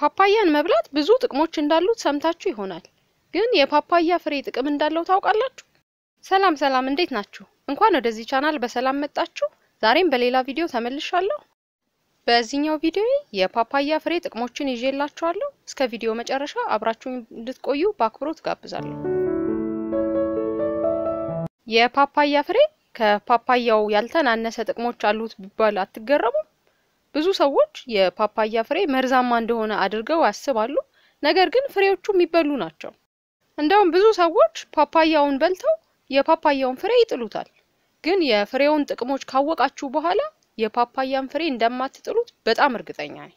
ፓፓያን መብላት ብዙ ጥቅሞች እንዳሉት ሰምታችሁ ይሆናል። ግን የፓፓያ ፍሬ ጥቅም እንዳለው ታውቃላችሁ? ሰላም ሰላም፣ እንዴት ናችሁ? እንኳን ወደዚህ ቻናል በሰላም መጣችሁ። ዛሬም በሌላ ቪዲዮ ተመልሻለሁ። በዚህኛው ቪዲዮ የፓፓያ ፍሬ ጥቅሞችን ይዤላችኋለሁ። እስከ ቪዲዮ መጨረሻ አብራችሁ እንድትቆዩ በአክብሮት ጋብዛለሁ። የፓፓያ ፍሬ ከፓፓያው ያልተናነሰ ጥቅሞች አሉት ቢባል አትገረሙ። ብዙ ሰዎች የፓፓያ ፍሬ መርዛማ እንደሆነ አድርገው ያስባሉ። ነገር ግን ፍሬዎቹ የሚበሉ ናቸው። እንደውም ብዙ ሰዎች ፓፓያውን በልተው የፓፓያውን ፍሬ ይጥሉታል። ግን የፍሬውን ጥቅሞች ካወቃችሁ በኋላ የፓፓያን ፍሬ እንደማትጥሉት በጣም እርግጠኛ ነኝ።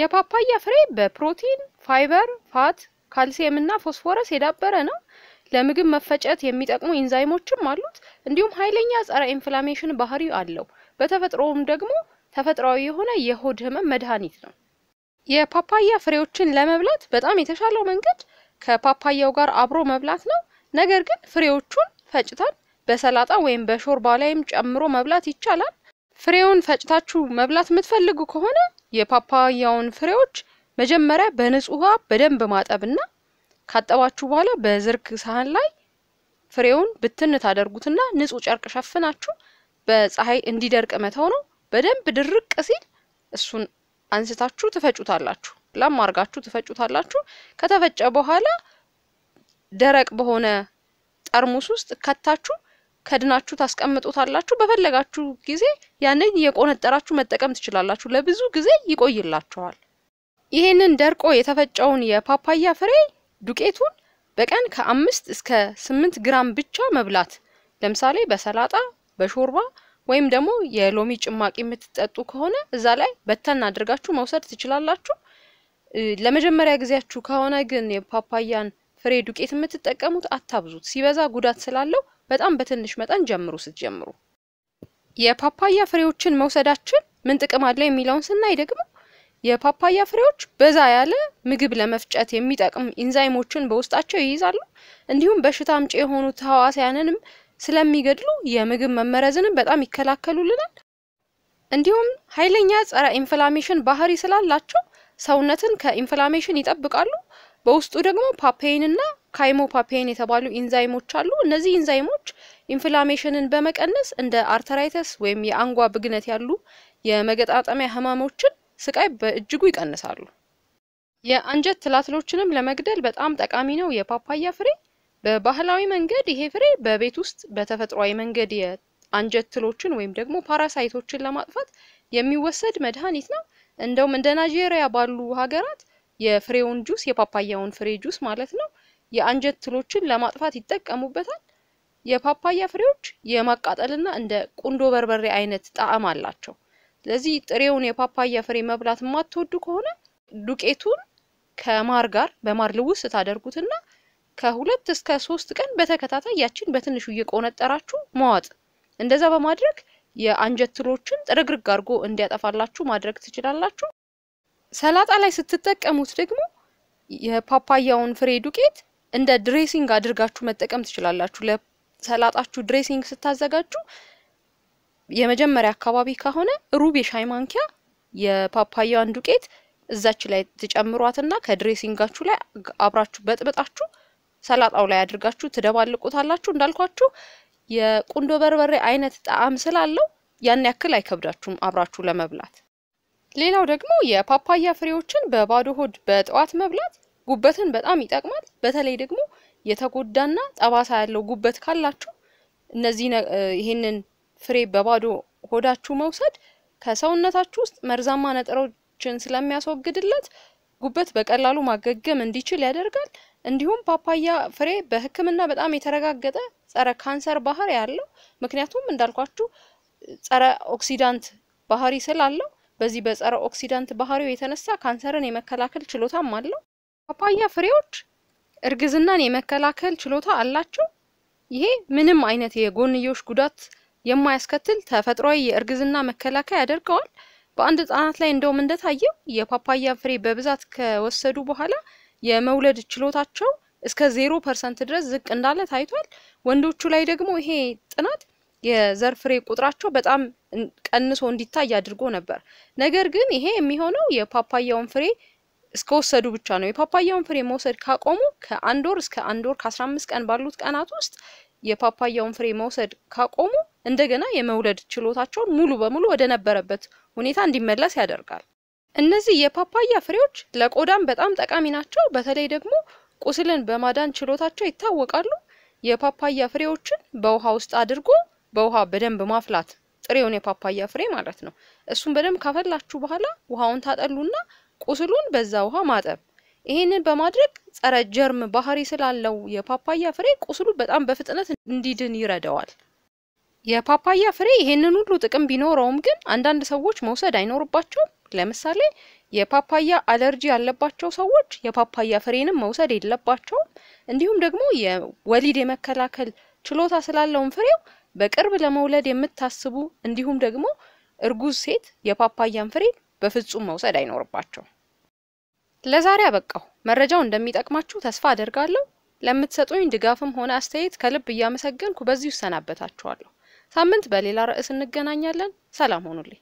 የፓፓያ ፍሬ በፕሮቲን፣ ፋይበር፣ ፋት፣ ካልሲየም እና ፎስፎረስ የዳበረ ነው። ለምግብ መፈጨት የሚጠቅሙ ኢንዛይሞችም አሉት። እንዲሁም ኃይለኛ ጸረ ኢንፍላሜሽን ባህሪ አለው። በተፈጥሮውም ደግሞ ተፈጥሯዊ የሆነ የሆድ ህመም መድኃኒት ነው። የፓፓያ ፍሬዎችን ለመብላት በጣም የተሻለው መንገድ ከፓፓያው ጋር አብሮ መብላት ነው። ነገር ግን ፍሬዎቹን ፈጭተን በሰላጣ ወይም በሾርባ ላይም ጨምሮ መብላት ይቻላል። ፍሬውን ፈጭታችሁ መብላት የምትፈልጉ ከሆነ የፓፓያውን ፍሬዎች መጀመሪያ በንጹህ ውሃ በደንብ ማጠብና ካጠባችሁ በኋላ በዝርግ ሳህን ላይ ፍሬውን ብትን ታደርጉትና ንጹህ ጨርቅ ሸፍናችሁ በፀሐይ እንዲደርቅ መተው ነው። በደንብ ድርቅ ሲል እሱን አንስታችሁ ትፈጩታላችሁ። ላም አርጋችሁ ትፈጩታላችሁ። ከተፈጨ በኋላ ደረቅ በሆነ ጠርሙስ ውስጥ ከታችሁ ከድናችሁ ታስቀምጡታላችሁ። በፈለጋችሁ ጊዜ ያንን እየቆነጠራችሁ መጠቀም ትችላላችሁ። ለብዙ ጊዜ ይቆይላችኋል። ይህንን ደርቆ የተፈጨውን የፓፓያ ፍሬ ዱቄቱን በቀን ከአምስት እስከ ስምንት ግራም ብቻ መብላት ለምሳሌ በሰላጣ፣ በሾርባ ወይም ደግሞ የሎሚ ጭማቂ የምትጠጡ ከሆነ እዛ ላይ በተን አድርጋችሁ መውሰድ ትችላላችሁ። ለመጀመሪያ ጊዜያችሁ ከሆነ ግን የፓፓያን ፍሬ ዱቄት የምትጠቀሙት አታብዙት፣ ሲበዛ ጉዳት ስላለው በጣም በትንሽ መጠን ጀምሩ። ስትጀምሩ የፓፓያ ፍሬዎችን መውሰዳችን ምን ጥቅም አለ የሚለውን ስናይ ደግሞ የፓፓያ ፍሬዎች በዛ ያለ ምግብ ለመፍጨት የሚጠቅም ኢንዛይሞችን በውስጣቸው ይይዛሉ። እንዲሁም በሽታ አምጪ የሆኑ ተህዋሲያንንም ስለሚገድሉ የምግብ መመረዝንም በጣም ይከላከሉልናል። እንዲሁም ኃይለኛ ጸረ ኢንፍላሜሽን ባህሪ ስላላቸው ሰውነትን ከኢንፍላሜሽን ይጠብቃሉ። በውስጡ ደግሞ ካይሞ ካይሞፓፔይን የተባሉ ኢንዛይሞች አሉ። እነዚህ ኢንዛይሞች ኢንፍላሜሽንን በመቀነስ እንደ አርተራይተስ ወይም የአንጓ ብግነት ያሉ የመገጣጠሚያ ህመሞችን ስቃይ በእጅጉ ይቀንሳሉ። የአንጀት ትላትሎችንም ለመግደል በጣም ጠቃሚ ነው የፓፓያ ፍሬ። በባህላዊ መንገድ ይሄ ፍሬ በቤት ውስጥ በተፈጥሯዊ መንገድ የአንጀት ትሎችን ወይም ደግሞ ፓራሳይቶችን ለማጥፋት የሚወሰድ መድኃኒት ነው። እንደውም እንደ ናይጄሪያ ባሉ ሀገራት የፍሬውን ጁስ የፓፓያውን ፍሬ ጁስ ማለት ነው የአንጀት ትሎችን ለማጥፋት ይጠቀሙበታል። የፓፓያ ፍሬዎች የማቃጠልና እንደ ቁንዶ በርበሬ አይነት ጣዕም አላቸው። ስለዚህ ጥሬውን የፓፓያ ፍሬ መብላት የማትወዱ ከሆነ ዱቄቱን ከማር ጋር በማር ልውስ ታደርጉትና ከሁለት እስከ ሶስት ቀን በተከታታይ ያችን በትንሹ እየቆነጠራችሁ መዋጥ። እንደዛ በማድረግ የአንጀት ትሎችን ጥርግርግ አድርጎ እንዲያጠፋላችሁ ማድረግ ትችላላችሁ። ሰላጣ ላይ ስትጠቀሙት ደግሞ የፓፓያውን ፍሬ ዱቄት እንደ ድሬሲንግ አድርጋችሁ መጠቀም ትችላላችሁ። ለሰላጣችሁ ድሬሲንግ ስታዘጋጁ የመጀመሪያ አካባቢ ከሆነ ሩብ የሻይ ማንኪያ የፓፓያን ዱቄት እዛች ላይ ትጨምሯትና ከድሬሲንጋችሁ ላይ አብራችሁ በጥብጣችሁ ሰላጣው ላይ አድርጋችሁ ትደባልቁታላችሁ። እንዳልኳችሁ የቁንዶ በርበሬ አይነት ጣዕም ስላለው ያን ያክል አይከብዳችሁም አብራችሁ ለመብላት። ሌላው ደግሞ የፓፓያ ፍሬዎችን በባዶ ሆድ በጠዋት መብላት ጉበትን በጣም ይጠቅማል። በተለይ ደግሞ የተጎዳና ጠባሳ ያለው ጉበት ካላችሁ እነዚህ ይህንን ፍሬ በባዶ ሆዳችሁ መውሰድ ከሰውነታችሁ ውስጥ መርዛማ ንጥሮችን ስለሚያስወግድለት ጉበት በቀላሉ ማገገም እንዲችል ያደርጋል። እንዲሁም ፓፓያ ፍሬ በሕክምና በጣም የተረጋገጠ ጸረ ካንሰር ባህሪ ያለው ምክንያቱም እንዳልኳችሁ ጸረ ኦክሲዳንት ባህሪ ስላለው በዚህ በጸረ ኦክሲዳንት ባህሪው የተነሳ ካንሰርን የመከላከል ችሎታም አለው። ፓፓያ ፍሬዎች እርግዝናን የመከላከል ችሎታ አላቸው። ይሄ ምንም አይነት የጎንዮሽ ጉዳት የማያስከትል ተፈጥሯዊ የእርግዝና መከላከያ ያደርገዋል። በአንድ ህጻናት ላይ እንደውም እንደታየው የፓፓያ ፍሬ በብዛት ከወሰዱ በኋላ የመውለድ ችሎታቸው እስከ ዜሮ ፐርሰንት ድረስ ዝቅ እንዳለ ታይቷል። ወንዶቹ ላይ ደግሞ ይሄ ጥናት የዘር ፍሬ ቁጥራቸው በጣም ቀንሶ እንዲታይ አድርጎ ነበር። ነገር ግን ይሄ የሚሆነው የፓፓያውን ፍሬ እስከወሰዱ ብቻ ነው። የፓፓያውን ፍሬ መውሰድ ካቆሙ ከአንድ ወር እስከ አንድ ወር ከአስራ አምስት ቀን ባሉት ቀናት ውስጥ የፓፓያውን ፍሬ መውሰድ ካቆሙ እንደገና የመውለድ ችሎታቸውን ሙሉ በሙሉ ወደ ነበረበት ሁኔታ እንዲመለስ ያደርጋል። እነዚህ የፓፓያ ፍሬዎች ለቆዳም በጣም ጠቃሚ ናቸው። በተለይ ደግሞ ቁስልን በማዳን ችሎታቸው ይታወቃሉ። የፓፓያ ፍሬዎችን በውሃ ውስጥ አድርጎ በውሃ በደንብ ማፍላት ጥሬውን የፓፓያ ፍሬ ማለት ነው። እሱን በደንብ ካፈላችሁ በኋላ ውሃውን ታጠሉና ቁስሉን በዛ ውሃ ማጠብ። ይህንን በማድረግ ጸረ ጀርም ባህሪ ስላለው የፓፓያ ፍሬ ቁስሉ በጣም በፍጥነት እንዲድን ይረዳዋል። የፓፓያ ፍሬ ይሄንን ሁሉ ጥቅም ቢኖረውም ግን አንዳንድ ሰዎች መውሰድ አይኖርባቸውም። ለምሳሌ የፓፓያ አለርጂ ያለባቸው ሰዎች የፓፓያ ፍሬንም መውሰድ የለባቸውም። እንዲሁም ደግሞ የወሊድ የመከላከል ችሎታ ስላለውን ፍሬው በቅርብ ለመውለድ የምታስቡ እንዲሁም ደግሞ እርጉዝ ሴት የፓፓያን ፍሬ በፍጹም መውሰድ አይኖርባቸው። ለዛሬ አበቃው። መረጃው እንደሚጠቅማችሁ ተስፋ አደርጋለሁ። ለምትሰጡኝ ድጋፍም ሆነ አስተያየት ከልብ እያመሰገንኩ በዚሁ እሰናበታችኋለሁ። ሳምንት በሌላ ርዕስ እንገናኛለን። ሰላም ሆኑልኝ።